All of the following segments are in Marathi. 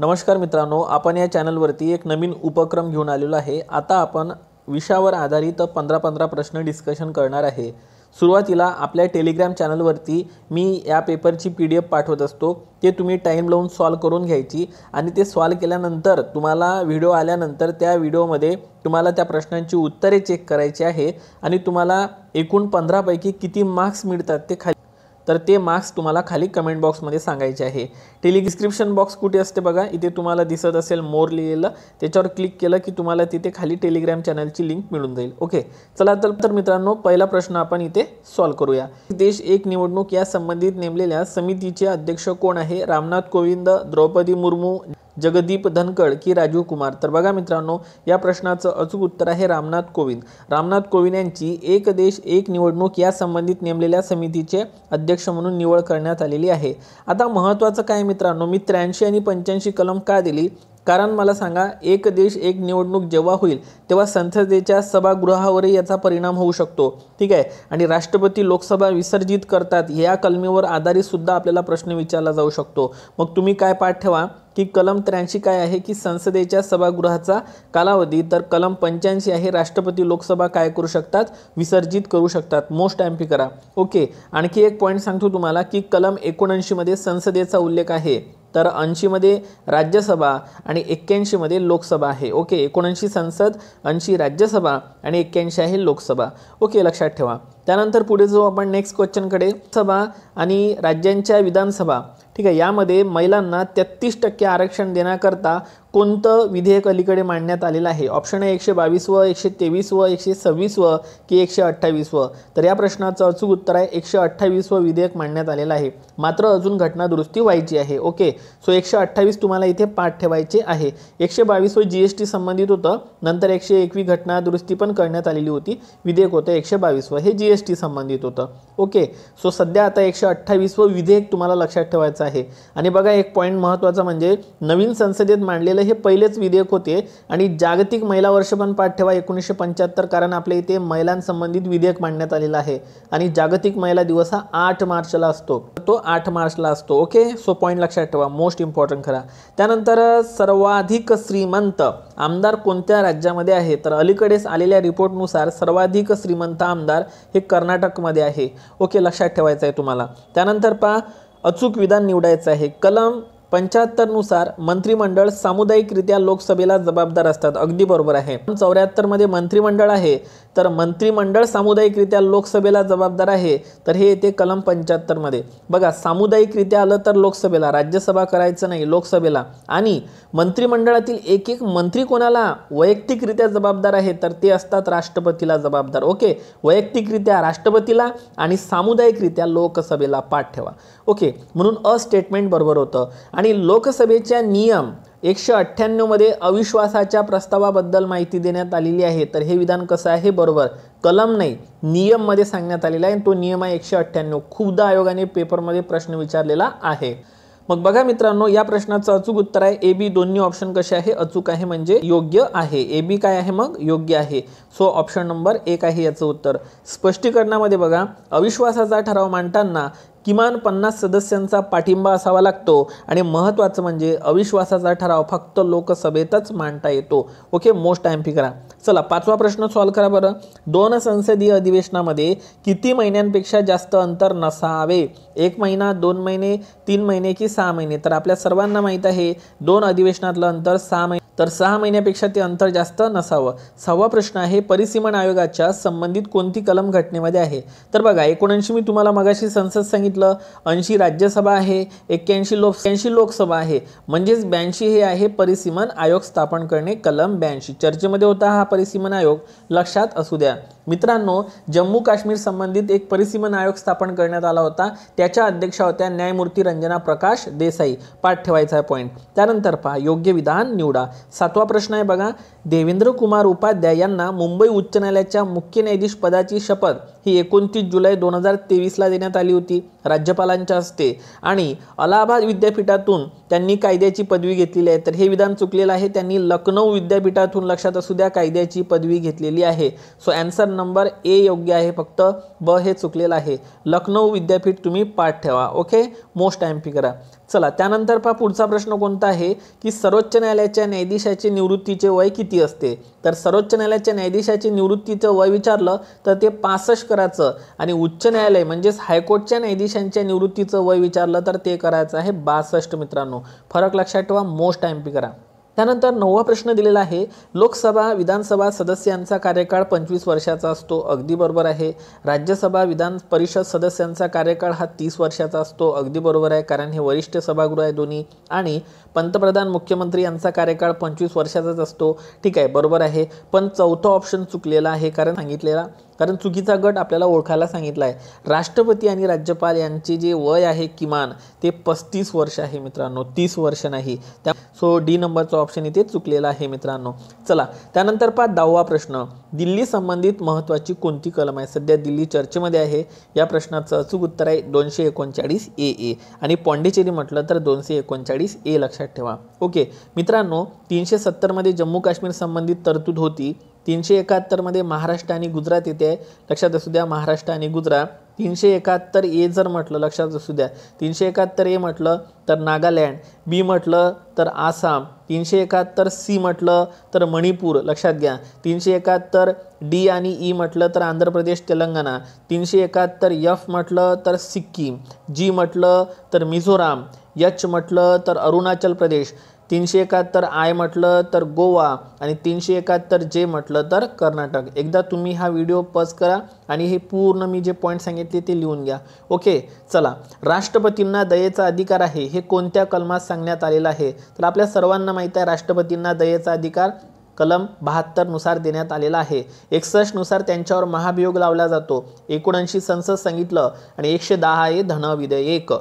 नमस्कार मित्रांनो आपण या चॅनलवरती एक नवीन उपक्रम घेऊन आलेलो आहे आता आपण विषयावर आधारित पंधरा पंधरा प्रश्न डिस्कशन करणार आहे सुरुवातीला आपल्या टेलिग्राम चॅनलवरती मी या पेपरची पी डी एफ पाठवत असतो ते तुम्ही टाईम लावून सॉल्व करून घ्यायची आणि ते सॉल्व केल्यानंतर तुम्हाला व्हिडिओ आल्यानंतर त्या व्हिडिओमध्ये तुम्हाला त्या प्रश्नांची उत्तरे चेक करायची आहे आणि तुम्हाला एकूण पंधरापैकी किती मार्क्स मिळतात ते खाली तर ते मार्क्स तुम्हाला खाली कमेंट बॉक्समध्ये सांगायचे आहे टेलिडिस्क्रिप्शन डिस्क्रिप्शन बॉक्स कुठे असते बघा इथे तुम्हाला दिसत असेल मोर लिहिलेलं त्याच्यावर क्लिक केलं की तुम्हाला तिथे खाली टेलिग्राम चॅनलची लिंक मिळून जाईल ओके चला तर मित्रांनो पहिला प्रश्न आपण इथे सॉल्व्ह करूया देश एक निवडणूक या संबंधित नेमलेल्या समितीचे अध्यक्ष कोण आहे रामनाथ कोविंद द्रौपदी मुर्मू जगदीप धनकड की राजीव कुमार तर बघा मित्रांनो या प्रश्नाचं अचूक उत्तर आहे रामनाथ कोविंद रामनाथ कोविंद यांची एक देश एक निवडणूक या संबंधित नेमलेल्या समितीचे अध्यक्ष म्हणून निवड करण्यात आलेली आहे आता महत्त्वाचं काय मित्रांनो मी त्र्याऐंशी आणि पंच्याऐंशी कलम का दिली कारण मला सांगा एक देश एक निवडणूक जेव्हा होईल तेव्हा संसदेच्या सभागृहावरही याचा परिणाम होऊ शकतो ठीक आहे आणि राष्ट्रपती लोकसभा विसर्जित करतात या कलमीवर आधारितसुद्धा आपल्याला प्रश्न विचारला जाऊ शकतो मग तुम्ही काय पाठ ठेवा की कलम त्र्याऐंशी काय आहे की संसदेच्या सभागृहाचा कालावधी तर कलम पंच्याऐंशी आहे राष्ट्रपती लोकसभा काय करू शकतात विसर्जित करू शकतात मोस्ट एम्पी करा ओके आणखी एक पॉईंट सांगतो तुम्हाला की कलम एकोणऐंशीमध्ये संसदेचा उल्लेख आहे तर ऐंशीमध्ये राज्यसभा आणि एक्क्याऐंशीमध्ये लोकसभा आहे ओके एकोणऐंशी संसद ऐंशी राज्यसभा आणि एक्क्याऐंशी आहे लोकसभा ओके लक्षात ठेवा त्यानंतर पुढे जो आपण नेक्स्ट क्वेश्चनकडे सभा आणि राज्यांच्या विधानसभा ठीक आहे यामध्ये महिलांना तेहतीस टक्के आरक्षण देण्याकरता कोणतं विधेयक अलीकडे मांडण्यात आलेलं आहे ऑप्शन आहे एकशे बावीस व एकशे तेवीस व एकशे सव्वीस व की एकशे अठ्ठावीस व तर या प्रश्नाचं अचूक उत्तर आहे एकशे अठ्ठावीस व विधेयक मांडण्यात आलेलं आहे मात्र अजून घटनादुरुस्ती व्हायची आहे ओके सो एकशे अठ्ठावीस तुम्हाला इथे पाठ ठेवायचे आहे एकशे बावीस व जी एस टी संबंधित होतं नंतर एकशे एकवी घटनादुरुस्ती पण करण्यात आलेली होती विधेयक होतं एकशे बावीस व हे जी एस टी संबंधित होतं ओके सो सध्या आता एकशे अठ्ठावीस व विधेयक तुम्हाला लक्षात ठेवायचं आहे आणि बघा एक पॉईंट महत्त्वाचा म्हणजे नवीन संसदेत मांडलेलं केलं हे पहिलेच विधेयक होते आणि जागतिक महिला वर्ष पण पाठ ठेवा एकोणीसशे पंच्याहत्तर कारण आपल्या इथे महिलांसंबंधित विधेयक मांडण्यात आलेला आहे आणि जागतिक महिला दिवस हा आठ मार्चला असतो तो आठ मार्चला असतो ओके सो पॉईंट लक्षात ठेवा मोस्ट इम्पॉर्टंट खरा त्यानंतर सर्वाधिक श्रीमंत आमदार कोणत्या राज्यामध्ये आहे तर अलीकडेच आलेल्या रिपोर्टनुसार सर्वाधिक श्रीमंत आमदार हे कर्नाटकमध्ये आहे ओके लक्षात ठेवायचं आहे तुम्हाला त्यानंतर पहा अचूक विधान निवडायचं आहे कलम पंच्याहत्तरनुसार मंत्रिमंडळ सामुदायिकरित्या लोकसभेला जबाबदार असतात अगदी बरोबर आहे चौऱ्याहत्तरमध्ये मंत्रिमंडळ आहे तर मंत्रिमंडळ सामुदायिकरित्या लोकसभेला जबाबदार आहे तर हे येते कलम पंच्याहत्तरमध्ये बघा सामुदायिकरित्या आलं तर लोकसभेला राज्यसभा करायचं नाही लोकसभेला आणि मंत्रिमंडळातील एक एक मंत्री कोणाला वैयक्तिकरित्या जबाबदार आहे तर ते असतात राष्ट्रपतीला जबाबदार ओके वैयक्तिकरित्या राष्ट्रपतीला आणि सामुदायिकरित्या लोकसभेला पाठ ठेवा ओके म्हणून अ स्टेटमेंट बरोबर होतं आणि लोकसभेच्या नियम एकशे अठ्ठ्याण्णवमध्ये अविश्वासाच्या प्रस्तावाबद्दल माहिती देण्यात आलेली आहे तर हे विधान कसं आहे बरोबर कलम नाही नियममध्ये सांगण्यात आलेला आहे तो नियम आहे एकशे अठ्ठ्याण्णव खूपदा आयोगाने पेपरमध्ये प्रश्न विचारलेला आहे मग बघा मित्रांनो या प्रश्नाचं अचूक उत्तर आहे ए बी दोन्ही ऑप्शन कसे आहे अचूक आहे म्हणजे योग्य आहे ए बी काय आहे मग योग्य आहे सो ऑप्शन नंबर एक आहे याचं उत्तर स्पष्टीकरणामध्ये बघा अविश्वासाचा ठराव मांडताना किमान पन्नास सदस्यांचा पाठिंबा असावा लागतो आणि महत्त्वाचं म्हणजे अविश्वासाचा ठराव फक्त लोकसभेतच मांडता येतो ओके मोस्ट ॲम करा चला पाचवा प्रश्न सॉल्व्ह करा बरं दोन संसदीय अधिवेशनामध्ये किती महिन्यांपेक्षा जास्त अंतर नसावे एक महिना दोन महिने तीन महिने की सहा महिने तर आपल्या सर्वांना माहीत आहे दोन अधिवेशनातलं अंतर सहा महिने तर सहा महिन्यापेक्षा ते अंतर जास्त नसावं सहावा प्रश्न आहे परिसीमन आयोगाच्या संबंधित कोणती कलम घटनेमध्ये आहे तर बघा एकोणऐंशी मी तुम्हाला मगाशी संसद सांगितलं ऐंशी राज्यसभा आहे एक्क्याऐंशी लोक लोकसभा आहे म्हणजेच ब्याऐंशी हे आहे परिसीमन आयोग स्थापन करणे कलम ब्याऐंशी चर्चेमध्ये होता हा परिसीमन आयोग लक्षात असू द्या मित्रांनो जम्मू काश्मीर संबंधित एक परिसीमन आयोग स्थापन करण्यात आला होता त्याच्या अध्यक्षा होत्या न्यायमूर्ती रंजना प्रकाश देसाई पाठ ठेवायचा आहे पॉईंट त्यानंतर पहा योग्य विधान निवडा सातवा प्रश्न आहे बघा देवेंद्र कुमार उपाध्याय यांना मुंबई उच्च न्यायालयाच्या मुख्य न्यायाधीश पदाची शपथ ही एकोणतीस जुलै दोन हजार तेवीसला देण्यात आली होती राज्यपालांच्या हस्ते आणि अलाहाबाद विद्यापीठातून त्यांनी कायद्याची पदवी घेतलेली आहे तर हे विधान चुकलेलं आहे त्यांनी लखनौ विद्यापीठातून लक्षात असू द्या कायद्याची पदवी घेतलेली आहे सो ॲन्सर नंबर ए योग्य आहे फक्त ब हे चुकलेलं आहे लखनौ विद्यापीठ तुम्ही पाठ ठेवा ओके मोस्ट पी करा चला त्यानंतर पहा पुढचा प्रश्न कोणता आहे की सर्वोच्च न्यायालयाच्या न्यायाधीशाचे निवृत्तीचे वय किती निवृत्ती असते तर सर्वोच्च न्यायालयाच्या न्यायाधीशाची निवृत्तीचं वय विचारलं तर ते पासष्ट करायचं आणि उच्च न्यायालय म्हणजेच हायकोर्टच्या न्यायाधीशांच्या निवृत्तीचं वय विचारलं तर ते करायचं आहे बासष्ट मित्रांनो फरक लक्षात ठेवा मोस्ट एम करा त्यानंतर नववा प्रश्न दिलेला आहे लोकसभा विधानसभा सदस्यांचा कार्यकाळ पंचवीस वर्षाचा असतो अगदी बरोबर आहे राज्यसभा विधान परिषद सदस्यांचा कार्यकाळ हा तीस वर्षाचा असतो अगदी बरोबर आहे कारण हे वरिष्ठ सभागृह आहे दोन्ही आणि पंतप्रधान मुख्यमंत्री यांचा कार्यकाळ पंचवीस वर्षाचाच असतो ठीक आहे बरोबर आहे पण चौथा ऑप्शन चुकलेला आहे कारण सांगितलेला कारण चुकीचा गट आपल्याला ओळखायला सांगितला आहे राष्ट्रपती आणि राज्यपाल यांचे जे वय आहे किमान ते पस्तीस वर्ष आहे मित्रांनो तीस वर्ष नाही त्या सो डी नंबरचा ऑप्शन इथे चुकलेला आहे मित्रांनो चला त्यानंतर पहा दहावा प्रश्न दिल्ली संबंधित महत्त्वाची कोणती कलम आहे सध्या दिल्ली चर्चेमध्ये आहे या प्रश्नाचं अचूक उत्तर आहे दोनशे एकोणचाळीस ए ए आणि पॉंडिचेरी म्हटलं तर दोनशे एकोणचाळीस ए लक्षात ठेवा ओके मित्रांनो तीनशे सत्तरमध्ये जम्मू काश्मीर संबंधित तरतूद होती तीनशे एकाहत्तरमध्ये महाराष्ट्र आणि गुजरात येते लक्षात असू द्या महाराष्ट्र आणि गुजरात तीनशे एकाहत्तर ए जर म्हटलं लक्षात असू द्या तीनशे एकाहत्तर ए म्हटलं तर नागालँड बी म्हटलं तर आसाम तीनशे एकाहत्तर सी म्हटलं तर मणिपूर लक्षात घ्या तीनशे एकाहत्तर डी आणि ई म्हटलं तर आंध्र प्रदेश तेलंगणा तीनशे एकाहत्तर यफ म्हटलं तर सिक्कीम जी म्हटलं तर मिझोराम यच म्हटलं तर अरुणाचल प्रदेश तीनशे एकाहत्तर आय म्हटलं तर गोवा आणि तीनशे एकाहत्तर जे म्हटलं तर कर्नाटक एकदा तुम्ही हा व्हिडिओ पज करा आणि हे पूर्ण मी जे पॉईंट सांगितले ते लिहून घ्या ओके चला राष्ट्रपतींना दयेचा अधिकार आहे हे कोणत्या कलमात सांगण्यात आलेलं आहे तर आपल्या सर्वांना माहीत आहे राष्ट्रपतींना दयेचा अधिकार कलम बहात्तरनुसार देण्यात आलेला आहे एकसष्टनुसार त्यांच्यावर महाभियोग लावला जातो एकोणऐंशी संसद सांगितलं आणि एकशे दहा हे धन विधेयक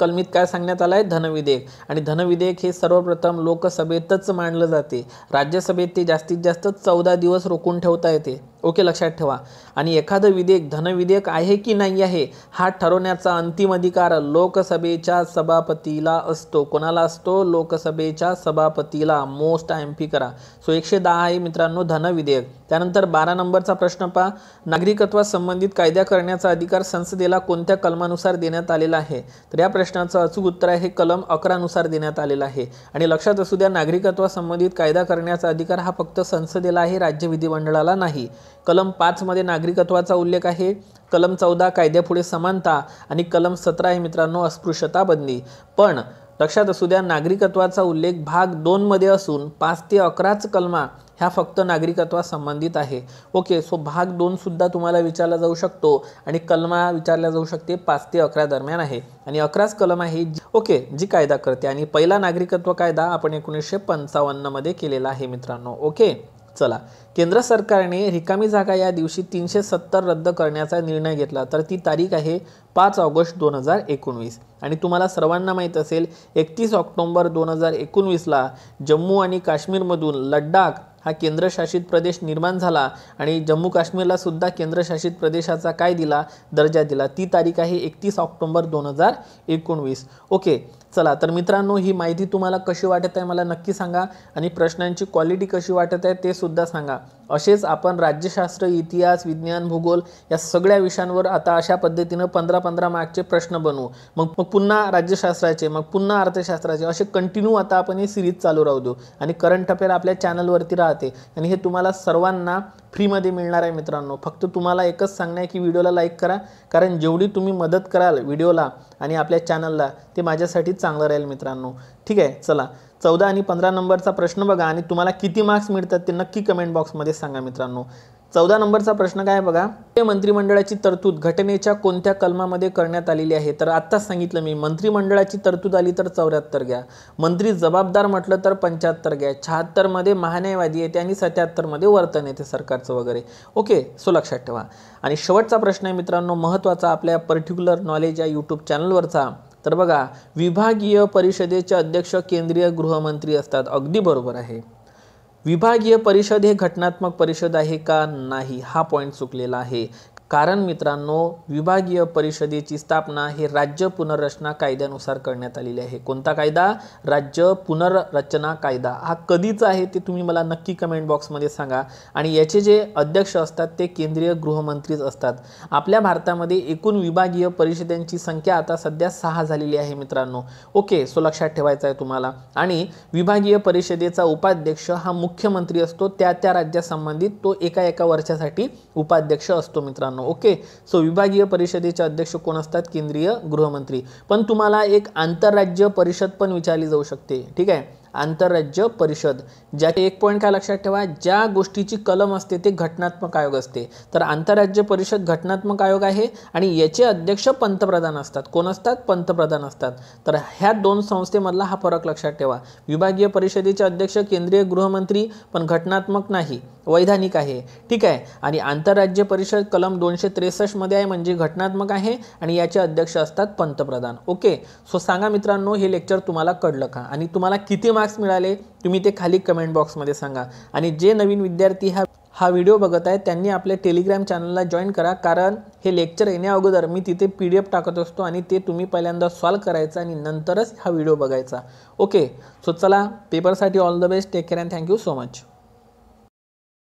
कलमीत काय सांगण्यात आलं आहे धनविधेयक आणि धनविधेयक हे सर्वप्रथम लोकसभेतच मांडलं जाते राज्यसभेत ते जास्तीत जास्त चौदा दिवस रोखून ठेवता येते ओके लक्षात ठेवा आणि एखादं विधेयक धनविधेयक आहे की नाही आहे हा ठरवण्याचा अंतिम अधिकार लोकसभेच्या सभापतीला असतो कोणाला असतो लोकसभेच्या सभापतीला मोस्ट आय एम पी करा सो एकशे दहा आहे मित्रांनो धनविधेयक त्यानंतर बारा नंबरचा प्रश्न पहा नागरिकत्वा संबंधित कायदा करण्याचा अधिकार संसदेला कोणत्या कलमानुसार देण्यात आलेला आहे तर या प्रश्नाचं अचूक उत्तर आहे कलम अकरानुसार देण्यात आलेला आहे आणि लक्षात असू द्या संबंधित कायदा करण्याचा अधिकार हा फक्त संसदेला आहे राज्य विधिमंडळाला नाही कलम पाचमध्ये नागरिकत्वाचा उल्लेख आहे कलम चौदा कायद्यापुढे समानता आणि कलम सतरा आहे मित्रांनो अस्पृश्यता बंदी पण लक्षात असू द्या नागरिकत्वाचा उल्लेख भाग दोनमध्ये असून पाच ते अकराच कलमा ह्या फक्त नागरिकत्वा संबंधित आहे ओके सो भाग दोनसुद्धा तुम्हाला विचारला जाऊ शकतो आणि कलमा विचारल्या जाऊ शकते पाच ते अकरा दरम्यान आहे आणि अकराच कलम आहे ओके जी कायदा करते आणि पहिला नागरिकत्व कायदा आपण एकोणीसशे पंचावन्नमध्ये केलेला आहे मित्रांनो ओके चला केंद्र सरकारने रिकामी जागा या दिवशी तीनशे सत्तर रद्द करण्याचा निर्णय घेतला तर ती तारीख आहे पाच ऑगस्ट दोन हजार एकोणवीस आणि तुम्हाला सर्वांना माहीत असेल एकतीस ऑक्टोंबर दोन हजार एकोणवीसला जम्मू आणि काश्मीरमधून लडाख हा केंद्रशासित प्रदेश निर्माण झाला आणि जम्मू काश्मीरला सुद्धा केंद्रशासित प्रदेशाचा काय दिला दर्जा दिला ती तारीख आहे एकतीस ऑक्टोंबर दोन हजार एकोणवीस ओके चला तर मित्रांनो ही माहिती तुम्हाला कशी वाटत आहे मला नक्की सांगा आणि प्रश्नांची क्वालिटी कशी वाटत आहे ते सुद्धा सांगा असेच आपण राज्यशास्त्र इतिहास विज्ञान भूगोल या सगळ्या विषयांवर आता अशा पद्धतीनं पंधरा पंधरा मार्कचे प्रश्न बनवू मग मग पुन्हा राज्यशास्त्राचे मग पुन्हा अर्थशास्त्राचे असे कंटिन्यू आता आपण ही सिरीज चालू राहू देऊ आणि करंट अफेअर आपल्या चॅनलवरती राहते आणि हे तुम्हाला सर्वांना फ्रीमध्ये मिळणार आहे मित्रांनो फक्त तुम्हाला एकच सांगणं आहे की व्हिडिओला लाईक करा कारण जेवढी तुम्ही मदत कराल व्हिडिओला आणि आपल्या चॅनलला ते माझ्यासाठी चांगलं राहील मित्रांनो ठीक आहे चला चौदा आणि पंधरा नंबरचा प्रश्न बघा आणि तुम्हाला किती मार्क्स मिळतात ते नक्की कमेंट बॉक्समध्ये सांगा मित्रांनो चौदा नंबरचा प्रश्न काय बघा मंत्रिमंडळाची तरतूद घटनेच्या कोणत्या कलमामध्ये करण्यात आलेली आहे तर आत्ताच सांगितलं मी मंत्रिमंडळाची तरतूद आली तर चौऱ्याहत्तर घ्या मंत्री जबाबदार म्हटलं तर पंच्याहत्तर घ्या शहात्तरमध्ये महान्यायवादी येते आणि सत्याहत्तरमध्ये वर्तन येते सरकारचं वगैरे ओके सो लक्षात ठेवा आणि शेवटचा प्रश्न आहे मित्रांनो महत्त्वाचा आपल्या पर्टिक्युलर नॉलेज या यूट्यूब चॅनलवरचा तर बघा विभागीय परिषदेचे अध्यक्ष केंद्रीय गृहमंत्री असतात अगदी बरोबर आहे विभागीय परिषद हे घटनात्मक परिषद आहे का नाही हा पॉईंट चुकलेला आहे कारण मित्रांनो विभागीय परिषदेची स्थापना हे राज्य पुनर्रचना कायद्यानुसार करण्यात आलेली आहे कोणता कायदा राज्य पुनर्रचना कायदा हा कधीचा आहे ते तुम्ही मला नक्की कमेंट बॉक्समध्ये सांगा आणि याचे जे अध्यक्ष असतात ते केंद्रीय गृहमंत्रीच असतात आपल्या भारतामध्ये एकूण विभागीय परिषदांची संख्या आता सध्या सहा झालेली आहे मित्रांनो ओके सो लक्षात ठेवायचं आहे तुम्हाला आणि विभागीय परिषदेचा उपाध्यक्ष हा मुख्यमंत्री असतो त्या त्या राज्यासंबंधित तो एका एका वर्षासाठी उपाध्यक्ष असतो मित्रांनो ओके सो विभागीय परिषदेचे अध्यक्ष कोण असतात केंद्रीय गृहमंत्री पण तुम्हाला एक आंतरराज्य परिषद पण विचारली जाऊ शकते ठीक आहे आंतरराज्य परिषद ज्याचे एक पॉईंट काय लक्षात ठेवा ज्या गोष्टीची कलम असते ते घटनात्मक आयोग असते तर आंतरराज्य परिषद घटनात्मक आयोग आहे आणि याचे अध्यक्ष पंतप्रधान असतात कोण असतात पंतप्रधान असतात तर ह्या दोन संस्थेमधला हा फरक लक्षात ठेवा विभागीय परिषदेचे अध्यक्ष केंद्रीय गृहमंत्री पण घटनात्मक नाही वैधानिक आहे ठीक आहे आणि आंतरराज्य परिषद कलम दोनशे त्रेसष्टमध्ये आहे म्हणजे घटनात्मक आहे आणि याचे अध्यक्ष असतात पंतप्रधान ओके सो सांगा मित्रांनो हे लेक्चर तुम्हाला कळलं का आणि तुम्हाला किती मार्क मार्क्स मिळाले तुम्ही ते खाली कमेंट बॉक्समध्ये सांगा आणि जे नवीन विद्यार्थी हा हा व्हिडिओ बघत आहेत त्यांनी आपल्या टेलिग्राम चॅनलला जॉईन करा कारण हे लेक्चर येण्या अगोदर मी तिथे पी डी एफ टाकत असतो आणि ते तुम्ही पहिल्यांदा सॉल्व करायचं आणि नंतरच हा व्हिडिओ बघायचा ओके सो चला पेपरसाठी all the best take care and thank you so much